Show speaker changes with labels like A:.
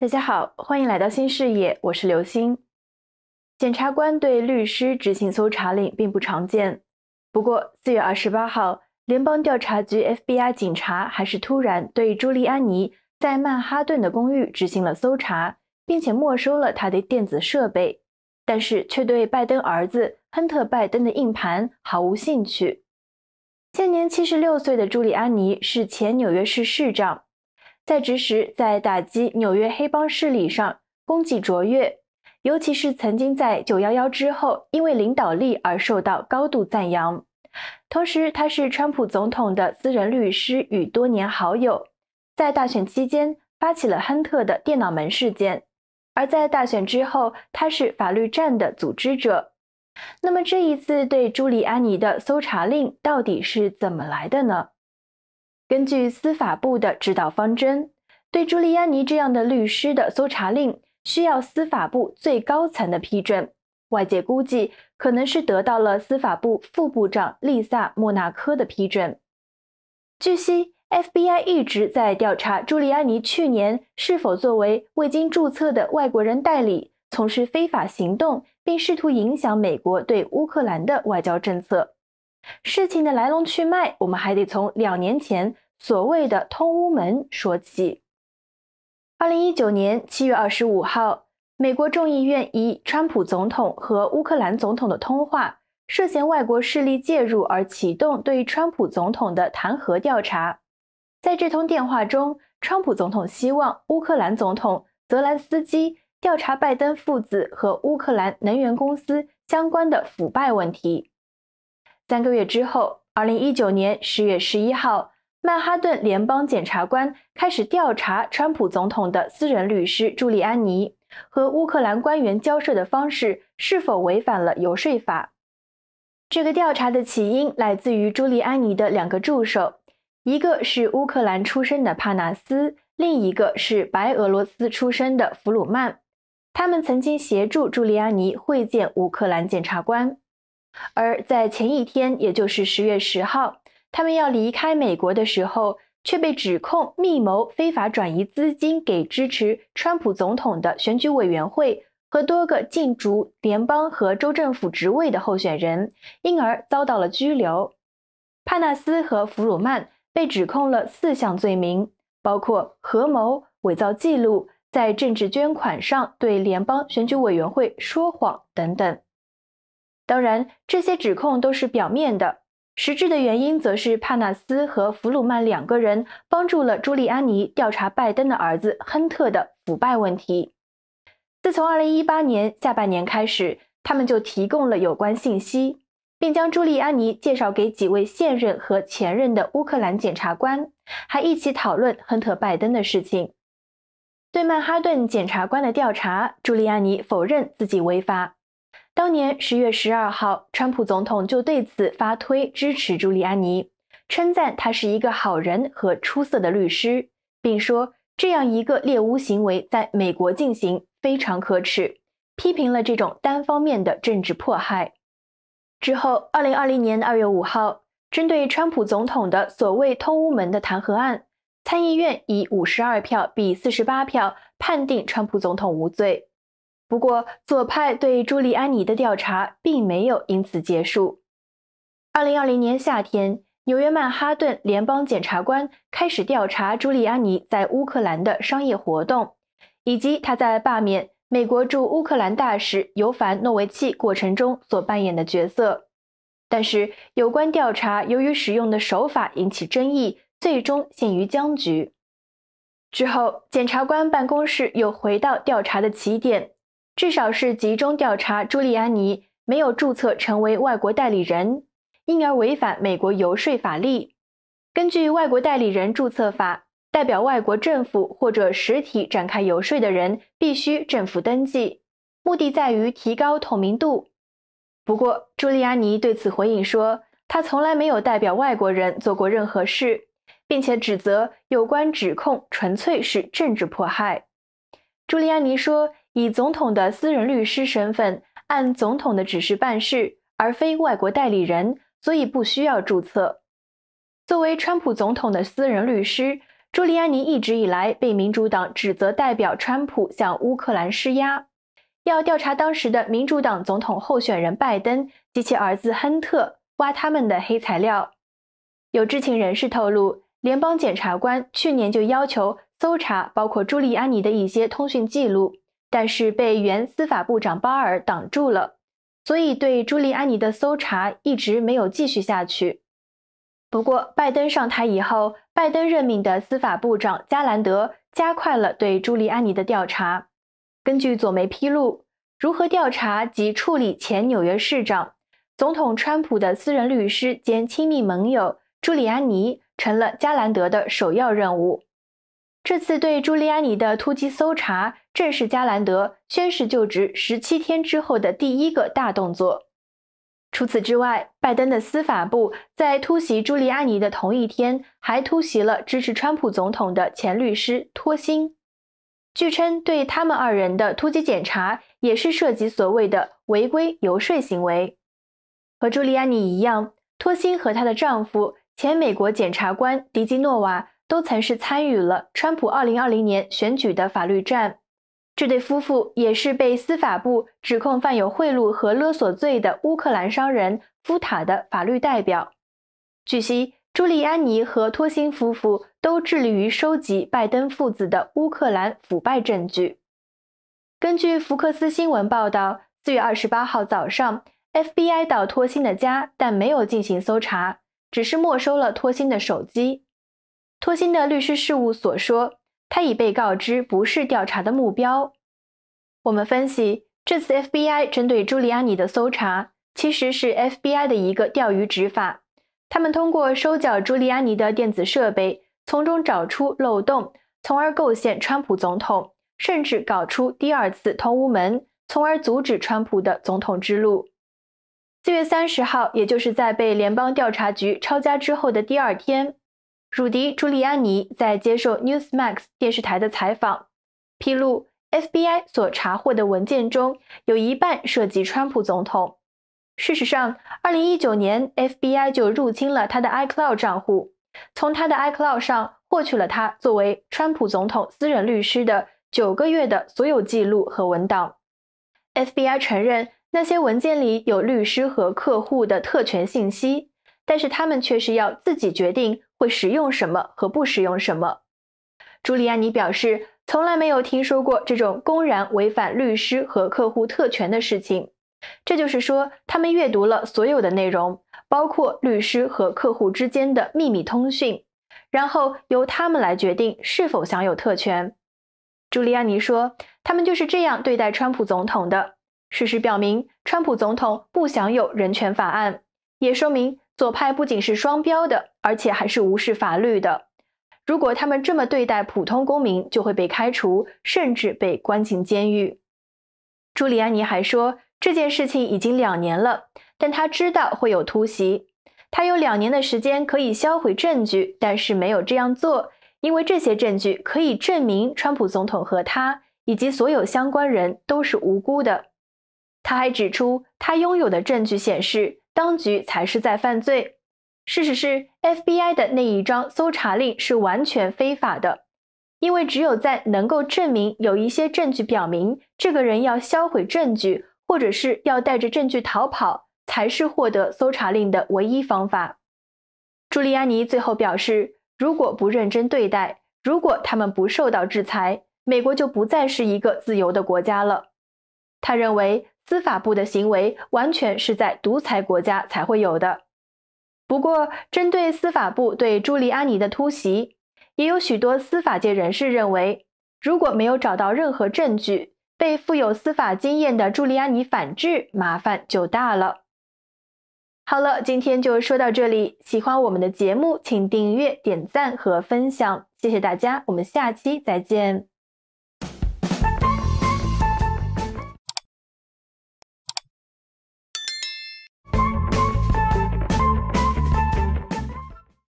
A: 大家好，欢迎来到新视野，我是刘星。检察官对律师执行搜查令并不常见，不过四月二十八号，联邦调查局 （FBI） 警察还是突然对朱利安尼在曼哈顿的公寓执行了搜查，并且没收了他的电子设备，但是却对拜登儿子亨特·拜登的硬盘毫无兴趣。现年七十六岁的朱利安尼是前纽约市市长。在职时，在打击纽约黑帮势力上功绩卓越，尤其是曾经在九幺幺之后，因为领导力而受到高度赞扬。同时，他是川普总统的私人律师与多年好友，在大选期间发起了亨特的电脑门事件，而在大选之后，他是法律战的组织者。那么，这一次对朱利安尼的搜查令到底是怎么来的呢？根据司法部的指导方针，对朱利安尼这样的律师的搜查令需要司法部最高层的批准。外界估计，可能是得到了司法部副部长丽萨·莫纳科的批准。据悉，FBI 一直在调查朱利安尼去年是否作为未经注册的外国人代理从事非法行动，并试图影响美国对乌克兰的外交政策。事情的来龙去脉，我们还得从两年前所谓的“通乌门”说起。二零一九年七月二十五号，美国众议院以川普总统和乌克兰总统的通话涉嫌外国势力介入而启动对川普总统的弹劾调查。在这通电话中，川普总统希望乌克兰总统泽兰斯基调查拜登父子和乌克兰能源公司相关的腐败问题。三个月之后，二零一九年十月十一号，曼哈顿联邦检察官开始调查川普总统的私人律师朱利安尼和乌克兰官员交涉的方式是否违反了游说法。这个调查的起因来自于朱利安尼的两个助手，一个是乌克兰出身的帕纳斯，另一个是白俄罗斯出身的弗鲁曼。他们曾经协助朱利安尼会见乌克兰检察官。而在前一天，也就是十月十号，他们要离开美国的时候，却被指控密谋非法转移资金给支持川普总统的选举委员会和多个竞逐联邦和州政府职位的候选人，因而遭到了拘留。帕纳斯和弗鲁曼被指控了四项罪名，包括合谋伪造记录、在政治捐款上对联邦选举委员会说谎等等。当然，这些指控都是表面的，实质的原因则是帕纳斯和弗鲁曼两个人帮助了朱利安尼调查拜登的儿子亨特的腐败问题。自从2018年下半年开始，他们就提供了有关信息，并将朱利安尼介绍给几位现任和前任的乌克兰检察官，还一起讨论亨特·拜登的事情。对曼哈顿检察官的调查，朱利安尼否认自己违法。当年十月十二号，川普总统就对此发推支持朱利安尼，称赞他是一个好人和出色的律师，并说这样一个猎巫行为在美国进行非常可耻，批评了这种单方面的政治迫害。之后，二零二零年二月五号，针对川普总统的所谓“通乌门”的弹劾案，参议院以五十二票比四十八票判定川普总统无罪。不过，左派对朱利安尼的调查并没有因此结束。二零二零年夏天，纽约曼哈顿联邦检察官开始调查朱利安尼在乌克兰的商业活动，以及他在罢免美国驻乌克兰大使尤凡诺维奇过程中所扮演的角色。但是，有关调查由于使用的手法引起争议，最终陷于僵局。之后，检察官办公室又回到调查的起点。至少是集中调查，朱利安尼没有注册成为外国代理人，因而违反美国游说法例。根据外国代理人注册法，代表外国政府或者实体展开游说的人必须政府登记，目的在于提高透明度。不过，朱利安尼对此回应说，他从来没有代表外国人做过任何事，并且指责有关指控纯粹是政治迫害。朱利安尼说。以总统的私人律师身份，按总统的指示办事，而非外国代理人，所以不需要注册。作为川普总统的私人律师，朱利安尼一直以来被民主党指责代表川普向乌克兰施压，要调查当时的民主党总统候选人拜登及其儿子亨特挖他们的黑材料。有知情人士透露，联邦检察官去年就要求搜查包括朱利安尼的一些通讯记录。但是被原司法部长巴尔挡住了，所以对朱利安尼的搜查一直没有继续下去。不过，拜登上台以后，拜登任命的司法部长加兰德加快了对朱利安尼的调查。根据左媒披露，如何调查及处理前纽约市长、总统川普的私人律师兼亲密盟友朱利安尼，成了加兰德的首要任务。这次对朱利安尼的突击搜查，正是加兰德宣誓就职十七天之后的第一个大动作。除此之外，拜登的司法部在突袭朱利安尼的同一天，还突袭了支持川普总统的前律师托辛。据称，对他们二人的突击检查也是涉及所谓的违规游说行为。和朱利安尼一样，托辛和她的丈夫前美国检察官迪基诺瓦都曾是参与了川普2020年选举的法律战。这对夫妇也是被司法部指控犯有贿赂和勒索罪的乌克兰商人夫塔的法律代表。据悉，朱利安尼和托辛夫妇都致力于收集拜登父子的乌克兰腐败证据。根据福克斯新闻报道，4月28号早上，FBI 到托辛的家，但没有进行搜查，只是没收了托辛的手机。托辛的律师事务所说，他已被告知不是调查的目标。我们分析，这次 FBI 针对朱利安尼的搜查其实是 FBI 的一个钓鱼执法。他们通过收缴朱利安尼的电子设备，从中找出漏洞，从而构陷川普总统，甚至搞出第二次通乌门，从而阻止川普的总统之路。四月三十号，也就是在被联邦调查局抄家之后的第二天。鲁迪·朱利安尼在接受 Newsmax 电视台的采访，披露 FBI 所查获的文件中有一半涉及川普总统。事实上，2019年 FBI 就入侵了他的 iCloud 账户，从他的 iCloud 上获取了他作为川普总统私人律师的九个月的所有记录和文档。FBI 承认那些文件里有律师和客户的特权信息，但是他们却是要自己决定。会使用什么和不使用什么？朱利安尼表示，从来没有听说过这种公然违反律师和客户特权的事情。这就是说，他们阅读了所有的内容，包括律师和客户之间的秘密通讯，然后由他们来决定是否享有特权。朱利安尼说，他们就是这样对待川普总统的。事实表明，川普总统不享有人权法案，也说明。左派不仅是双标的，而且还是无视法律的。如果他们这么对待普通公民，就会被开除，甚至被关进监狱。朱利安尼还说，这件事情已经两年了，但他知道会有突袭。他有两年的时间可以销毁证据，但是没有这样做，因为这些证据可以证明川普总统和他以及所有相关人都是无辜的。他还指出，他拥有的证据显示。当局才是在犯罪。事实是，FBI 的那一张搜查令是完全非法的，因为只有在能够证明有一些证据表明这个人要销毁证据，或者是要带着证据逃跑，才是获得搜查令的唯一方法。朱利安尼最后表示，如果不认真对待，如果他们不受到制裁，美国就不再是一个自由的国家了。他认为。司法部的行为完全是在独裁国家才会有的。不过，针对司法部对朱利安尼的突袭，也有许多司法界人士认为，如果没有找到任何证据，被富有司法经验的朱利安尼反制，麻烦就大了。好了，今天就说到这里。喜欢我们的节目，请订阅、点赞和分享，谢谢大家，我们下期再见。